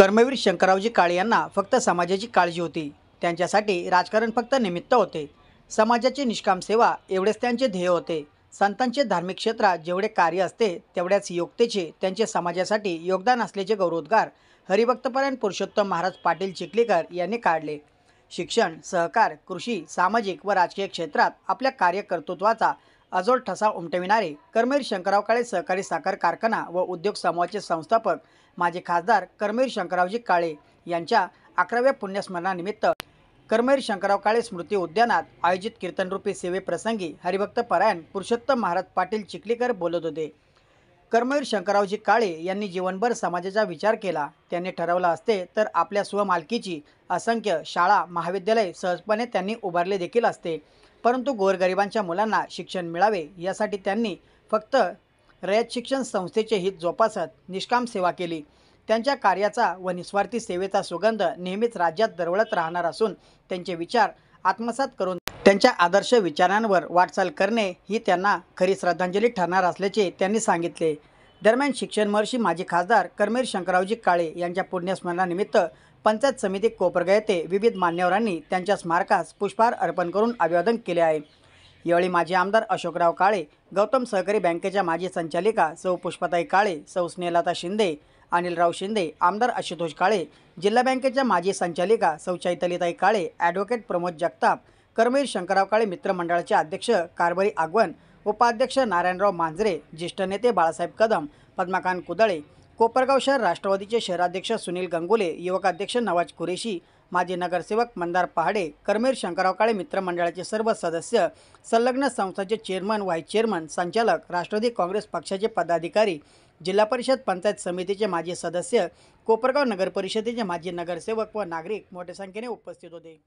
कर्मवीर शंकरावजी काळे यांना फक्त समाजाची काळजी होती त्यांच्यासाठी राजकारण फक्त निमित्त होते समाजाची निष्काम सेवा एवढेच त्यांचे ध्येय होते संतांचे धार्मिक क्षेत्रात जेवढे कार्य असते तेवढ्याच योग्यतेचे त्यांचे समाजासाठी योगदान असल्याचे गौरवोद्गार हरिभक्तपरायण पुरुषोत्तम महाराज पाटील चिखलीकर यांनी काढले शिक्षण सहकार कृषी सामाजिक व राजकीय क्षेत्रात आपल्या कार्यकर्तृत्वाचा अजोड ठसा उमटविणारे कर्मेर शंकरराव काळे सहकारी साखर कारखाना व उद्योग समूहाचे संस्थापक माजी खासदार कर्मवीर शंकररावजी काळे यांच्या अकराव्या पुण्यस्मरणानिमित्त कर्मेर शंकरराव काळे स्मृती उद्यानात आयोजित कीर्तनरूपी सेवेप्रसंगी हरिभक्त परायण पुरुषोत्तम महाराज पाटील चिखलीकर बोलत होते कर्मवीर शंकरावजी काळे यांनी जीवनभर समाजाचा विचार केला त्यांनी ठरवला असते तर आपल्या स्वमालकीची असंख्य शाळा महाविद्यालय सहजपणे त्यांनी उभारले देखील असते परंतु गोरगरिबांच्या मुलांना शिक्षण मिळावे यासाठी त्यांनी फक्त रयत शिक्षण संस्थेचे हित जोपासत निष्काम सेवा केली त्यांच्या कार्याचा व निस्वार्थी सेवेचा सुगंध नेहमीच राज्यात दरवळत राहणार असून त्यांचे विचार आत्मसात करून त्यांच्या आदर्श विचारांवर वाटचाल करणे ही त्यांना खरी श्रद्धांजली ठरणार असल्याचे त्यांनी सांगितले दरम्यान शिक्षण महर्षी माजी खासदार करमीर शंकरावजी काळे यांच्या पुण्यस्मरणानिमित्त पंचायत समिती कोपरगा येथे विविध मान्यवरांनी त्यांच्या स्मारकास पुष्पहार अर्पण करून अभिवादन केले आहे यावेळी माजी आमदार अशोकराव काळे गौतम सहकारी बँकेच्या माजी संचालिका सौ पुष्पताई काळे सौ स्नेहलता शिंदे अनिलराव शिंदे आमदार आशुतोष काळे जिल्हा बँकेच्या माजी संचालिका सौ चैतलीताई काळे ॲडव्होकेट प्रमोद जगताप कर्मवीर शंकरराव काळे मित्रमंडळाचे अध्यक्ष कारबरी आगवण उपाध्यक्ष नारायणराव मांजरे ज्येष्ठ नेते बाळासाहेब कदम पद्माकांत कुदळे कोपरगाव शहर राष्ट्रवादीचे शहराध्यक्ष सुनील गंगुले युवकाध्यक्ष नवाज कुरेशी माजी नगरसेवक मंदार पहाडे कर्मेर शंकरराव काळे मित्रमंडळाचे सर्व सदस्य संलग्न संस्थाचे चेअरमन व्हाईस चेअरमन संचालक राष्ट्रवादी काँग्रेस पक्षाचे पदाधिकारी जिल्हा परिषद पंचायत समितीचे माजी सदस्य कोपरगाव नगर परिषदेचे माजी नगरसेवक व नागरिक मोठ्या संख्येने उपस्थित होते